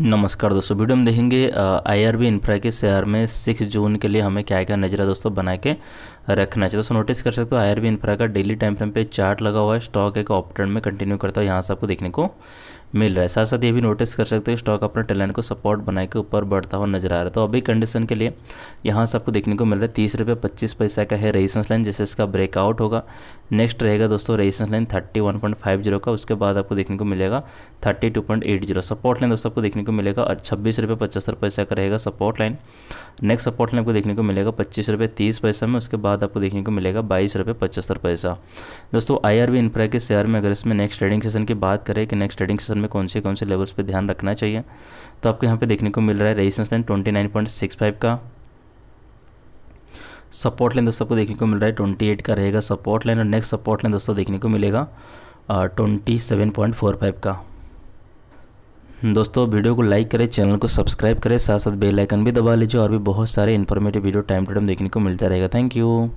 नमस्कार दोस्तों वीडियो में देखेंगे आई आर बी इन्फ्रा के शेयर में सिक्स जून के लिए हमें क्या क्या नजरा दोस्तों बना के रखना चाहिए दोस्तों नोटिस कर सकते हो आई आर बी इन्फ्रा का डेली टाइम फ्रेम पे चार्ट लगा हुआ है स्टॉक एक ऑप्टन में कंटिन्यू करता है यहाँ से आपको देखने को मिल रहा है साथ साथ ये भी नोटिस कर सकते हो स्टॉक अपने टेलन को सपोर्ट बनाए के ऊपर बढ़ता हुआ नजर आ रहा है तो अभी कंडीशन के लिए यहाँ से आपको देखने को मिल रहा है तीस रुपये पच्चीस पैसा का है रेजिस्टेंस लाइन जैसे इसका ब्रेकआउट होगा नेक्स्ट रहेगा दोस्तों resistance line thirty one point five zero का उसके बाद आपको देखने को मिलेगा thirty two point eight zero support line दोस्तों आपको देखने को मिलेगा छब्बीस रुपये पचहत्तर पैसा का रहेगा support line next support line आपको देखने को मिलेगा पच्चीस रुपये तीस पैसा में उसके बाद आपको देखने को मिलेगा बाईस रुपये पचहत्तर पैसा दोस्तों आई आर इंफ्रा के शेयर में अगर इसमें नेक्स्ट ट्रेडिंग सेशन की बात करें कि नेक्स्ट ट्रेडिंग सेशन असल में कौन से कौन से लेवल्स पर ध्यान रखना चाहिए तो आपको यहाँ पर देखने को मिल रहा है रेजिस्टेंस लाइन ट्वेंटी का सपोर्ट लाइन दोस्तों आपको देखने को मिल रहा है 28 का रहेगा सपोर्ट लाइन और नेक्स्ट सपोर्ट लाइन दोस्तों देखने को मिलेगा twenty seven point four five का दोस्तों वीडियो को लाइक करें चैनल को सब्सक्राइब करें साथ साथ बेल आइकन भी दबा लीजिए और भी बहुत सारे informative video time to time देखने को मिलता रहेगा थैंक यू